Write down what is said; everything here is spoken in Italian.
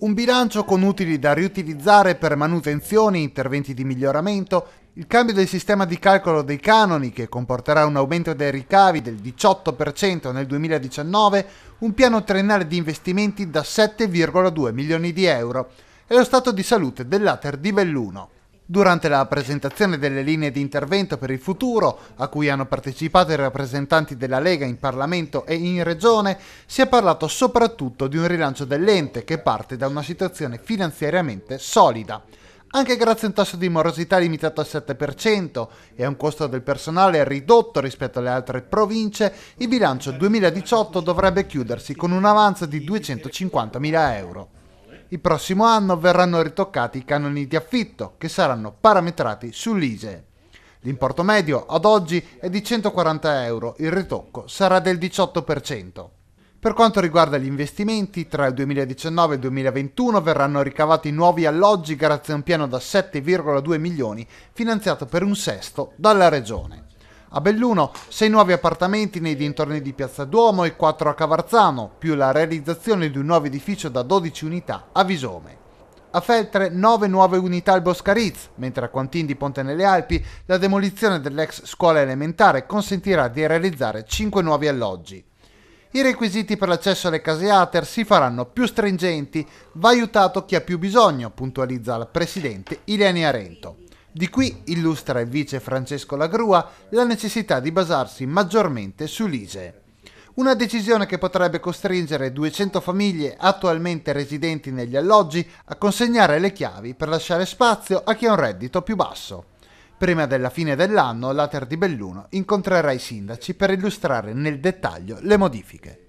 un bilancio con utili da riutilizzare per manutenzioni, interventi di miglioramento, il cambio del sistema di calcolo dei canoni che comporterà un aumento dei ricavi del 18% nel 2019, un piano triennale di investimenti da 7,2 milioni di euro e lo stato di salute dell'Ater di Belluno. Durante la presentazione delle linee di intervento per il futuro, a cui hanno partecipato i rappresentanti della Lega in Parlamento e in Regione, si è parlato soprattutto di un rilancio dell'ente che parte da una situazione finanziariamente solida. Anche grazie a un tasso di morosità limitato al 7% e a un costo del personale ridotto rispetto alle altre province, il bilancio 2018 dovrebbe chiudersi con un avanzo di 250.000 euro. Il prossimo anno verranno ritoccati i canoni di affitto, che saranno parametrati sull'ISE. L'importo medio ad oggi è di 140 euro, il ritocco sarà del 18%. Per quanto riguarda gli investimenti, tra il 2019 e il 2021 verranno ricavati nuovi alloggi grazie a un piano da 7,2 milioni finanziato per un sesto dalla Regione. A Belluno, 6 nuovi appartamenti nei dintorni di Piazza Duomo e 4 a Cavarzano, più la realizzazione di un nuovo edificio da 12 unità a Visome. A Feltre 9 nuove unità al Boscariz, mentre a Quantin di Ponte nelle Alpi la demolizione dell'ex scuola elementare consentirà di realizzare 5 nuovi alloggi. I requisiti per l'accesso alle case ATER si faranno più stringenti, va aiutato chi ha più bisogno, puntualizza la presidente Ilenia Rento. Di qui illustra il vice Francesco Lagrua la necessità di basarsi maggiormente sull'ISE. Una decisione che potrebbe costringere 200 famiglie attualmente residenti negli alloggi a consegnare le chiavi per lasciare spazio a chi ha un reddito più basso. Prima della fine dell'anno, l'Ater di Belluno incontrerà i sindaci per illustrare nel dettaglio le modifiche.